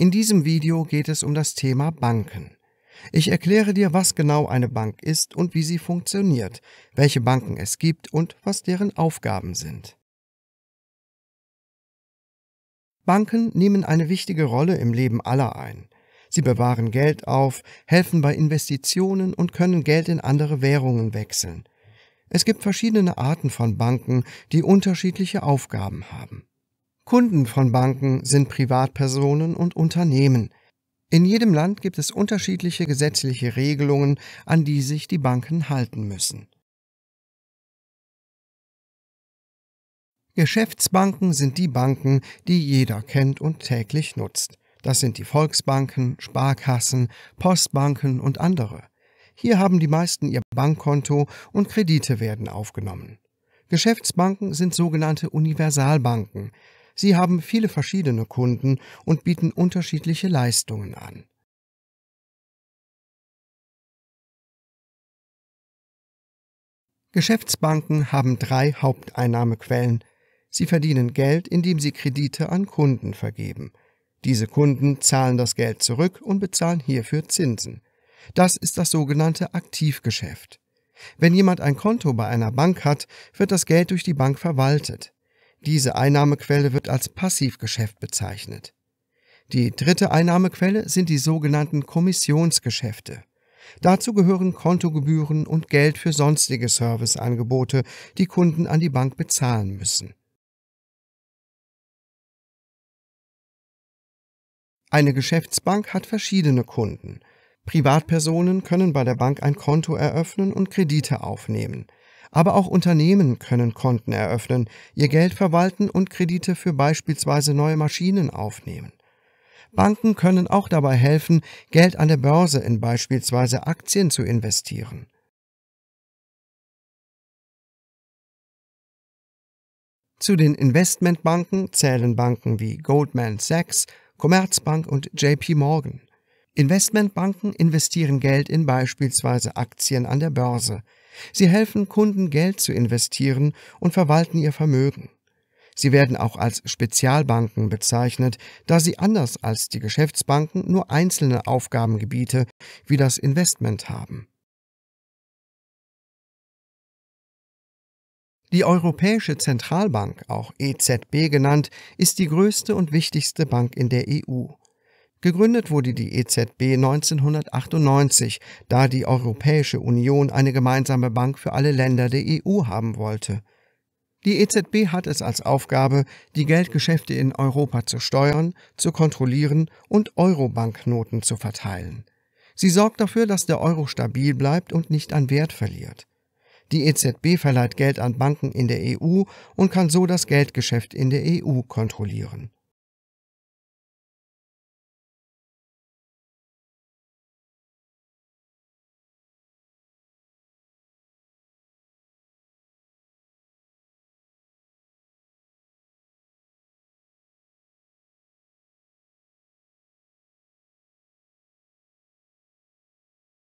In diesem Video geht es um das Thema Banken. Ich erkläre dir, was genau eine Bank ist und wie sie funktioniert, welche Banken es gibt und was deren Aufgaben sind. Banken nehmen eine wichtige Rolle im Leben aller ein. Sie bewahren Geld auf, helfen bei Investitionen und können Geld in andere Währungen wechseln. Es gibt verschiedene Arten von Banken, die unterschiedliche Aufgaben haben. Kunden von Banken sind Privatpersonen und Unternehmen. In jedem Land gibt es unterschiedliche gesetzliche Regelungen, an die sich die Banken halten müssen. Geschäftsbanken sind die Banken, die jeder kennt und täglich nutzt. Das sind die Volksbanken, Sparkassen, Postbanken und andere. Hier haben die meisten ihr Bankkonto und Kredite werden aufgenommen. Geschäftsbanken sind sogenannte Universalbanken. Sie haben viele verschiedene Kunden und bieten unterschiedliche Leistungen an. Geschäftsbanken haben drei Haupteinnahmequellen. Sie verdienen Geld, indem sie Kredite an Kunden vergeben. Diese Kunden zahlen das Geld zurück und bezahlen hierfür Zinsen. Das ist das sogenannte Aktivgeschäft. Wenn jemand ein Konto bei einer Bank hat, wird das Geld durch die Bank verwaltet. Diese Einnahmequelle wird als Passivgeschäft bezeichnet. Die dritte Einnahmequelle sind die sogenannten Kommissionsgeschäfte. Dazu gehören Kontogebühren und Geld für sonstige Serviceangebote, die Kunden an die Bank bezahlen müssen. Eine Geschäftsbank hat verschiedene Kunden. Privatpersonen können bei der Bank ein Konto eröffnen und Kredite aufnehmen. Aber auch Unternehmen können Konten eröffnen, ihr Geld verwalten und Kredite für beispielsweise neue Maschinen aufnehmen. Banken können auch dabei helfen, Geld an der Börse in beispielsweise Aktien zu investieren. Zu den Investmentbanken zählen Banken wie Goldman Sachs, Commerzbank und JP Morgan. Investmentbanken investieren Geld in beispielsweise Aktien an der Börse. Sie helfen Kunden Geld zu investieren und verwalten ihr Vermögen. Sie werden auch als Spezialbanken bezeichnet, da sie anders als die Geschäftsbanken nur einzelne Aufgabengebiete wie das Investment haben. Die Europäische Zentralbank, auch EZB genannt, ist die größte und wichtigste Bank in der EU. Gegründet wurde die EZB 1998, da die Europäische Union eine gemeinsame Bank für alle Länder der EU haben wollte. Die EZB hat es als Aufgabe, die Geldgeschäfte in Europa zu steuern, zu kontrollieren und Euro-Banknoten zu verteilen. Sie sorgt dafür, dass der Euro stabil bleibt und nicht an Wert verliert. Die EZB verleiht Geld an Banken in der EU und kann so das Geldgeschäft in der EU kontrollieren.